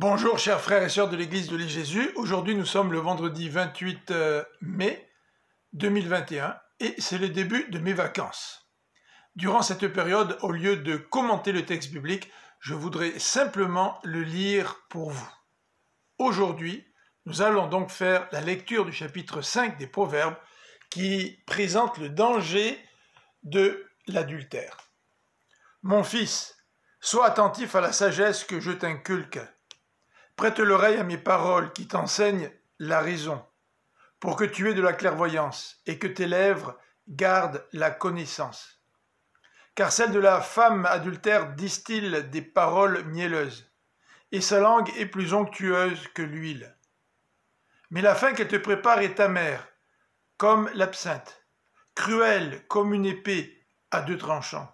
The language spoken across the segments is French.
Bonjour chers frères et sœurs de l'Église de l'Église Jésus. Aujourd'hui nous sommes le vendredi 28 euh, mai 2021 et c'est le début de mes vacances. Durant cette période, au lieu de commenter le texte biblique, je voudrais simplement le lire pour vous. Aujourd'hui, nous allons donc faire la lecture du chapitre 5 des Proverbes qui présente le danger de l'adultère. Mon fils, sois attentif à la sagesse que je t'inculque Prête l'oreille à mes paroles qui t'enseignent la raison, pour que tu aies de la clairvoyance et que tes lèvres gardent la connaissance. Car celle de la femme adultère distille des paroles mielleuses, et sa langue est plus onctueuse que l'huile. Mais la fin qu'elle te prépare est amère, comme l'absinthe, cruelle comme une épée à deux tranchants.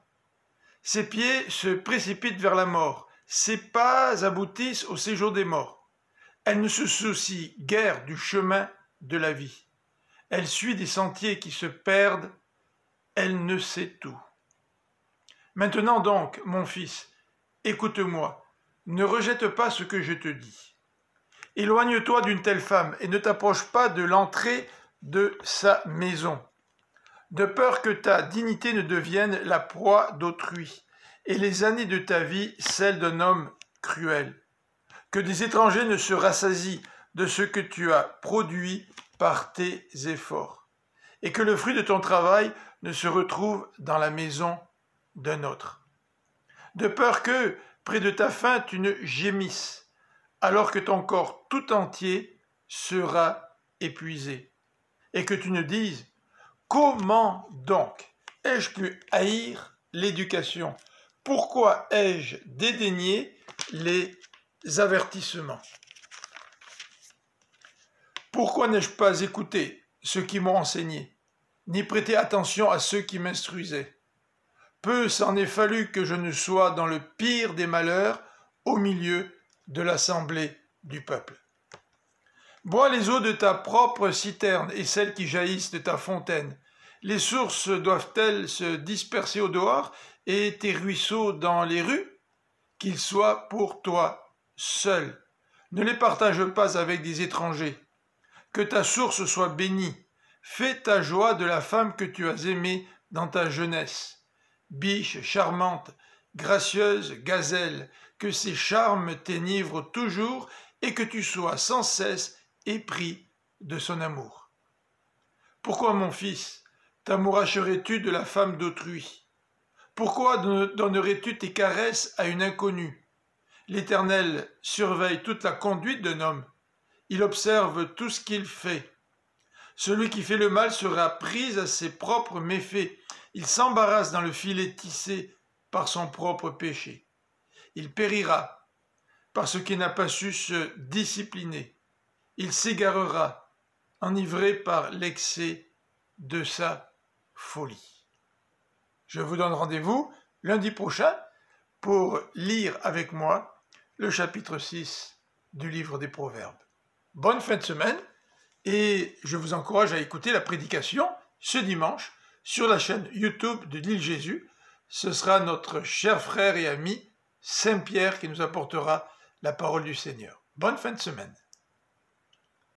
Ses pieds se précipitent vers la mort, ses pas aboutissent au séjour des morts. Elle ne se soucie guère du chemin de la vie. Elle suit des sentiers qui se perdent. Elle ne sait tout. Maintenant donc, mon fils, écoute-moi. Ne rejette pas ce que je te dis. Éloigne-toi d'une telle femme et ne t'approche pas de l'entrée de sa maison, de peur que ta dignité ne devienne la proie d'autrui et les années de ta vie celles d'un homme cruel. Que des étrangers ne se rassasient de ce que tu as produit par tes efforts, et que le fruit de ton travail ne se retrouve dans la maison d'un autre. De peur que, près de ta fin, tu ne gémisses, alors que ton corps tout entier sera épuisé, et que tu ne dises, comment donc ai-je pu haïr l'éducation pourquoi ai-je dédaigné les avertissements Pourquoi n'ai-je pas écouté ceux qui m'ont enseigné, ni prêté attention à ceux qui m'instruisaient Peu s'en est fallu que je ne sois dans le pire des malheurs au milieu de l'assemblée du peuple. Bois les eaux de ta propre citerne et celles qui jaillissent de ta fontaine. Les sources doivent-elles se disperser au dehors et tes ruisseaux dans les rues Qu'ils soient pour toi seul. Ne les partage pas avec des étrangers. Que ta source soit bénie. Fais ta joie de la femme que tu as aimée dans ta jeunesse. Biche charmante, gracieuse gazelle, que ses charmes t'énivrent toujours et que tu sois sans cesse épris de son amour. Pourquoi, mon fils, T'amouracherais-tu de la femme d'autrui Pourquoi donnerais-tu tes caresses à une inconnue L'Éternel surveille toute la conduite d'un homme. Il observe tout ce qu'il fait. Celui qui fait le mal sera pris à ses propres méfaits. Il s'embarrasse dans le filet tissé par son propre péché. Il périra parce qu'il n'a pas su se discipliner. Il s'égarera, enivré par l'excès de sa folie. Je vous donne rendez-vous lundi prochain pour lire avec moi le chapitre 6 du livre des Proverbes. Bonne fin de semaine et je vous encourage à écouter la prédication ce dimanche sur la chaîne YouTube de l'île Jésus. Ce sera notre cher frère et ami Saint-Pierre qui nous apportera la parole du Seigneur. Bonne fin de semaine.